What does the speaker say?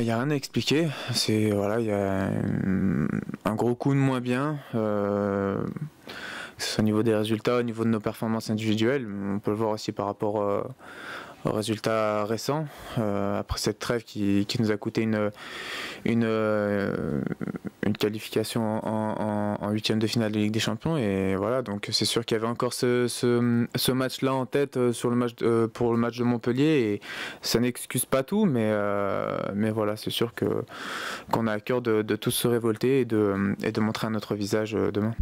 Il n'y a rien à expliquer. C'est voilà, il y a mm, un gros coup de moins bien. Euh, au niveau des résultats, au niveau de nos performances individuelles. On peut le voir aussi par rapport euh, aux résultats récents. Euh, après cette trêve qui, nous a coûté une, qualification en huitième de finale de Ligue des Champions. Et voilà, donc c'est sûr qu'il y avait encore ce, match-là en tête euh, sur le match, euh, pour le match de Montpellier. Et ça n'excuse pas tout, mais, euh, mais voilà, c'est sûr que, qu'on a à cœur de, de tous se révolter et de, et de montrer un autre visage demain.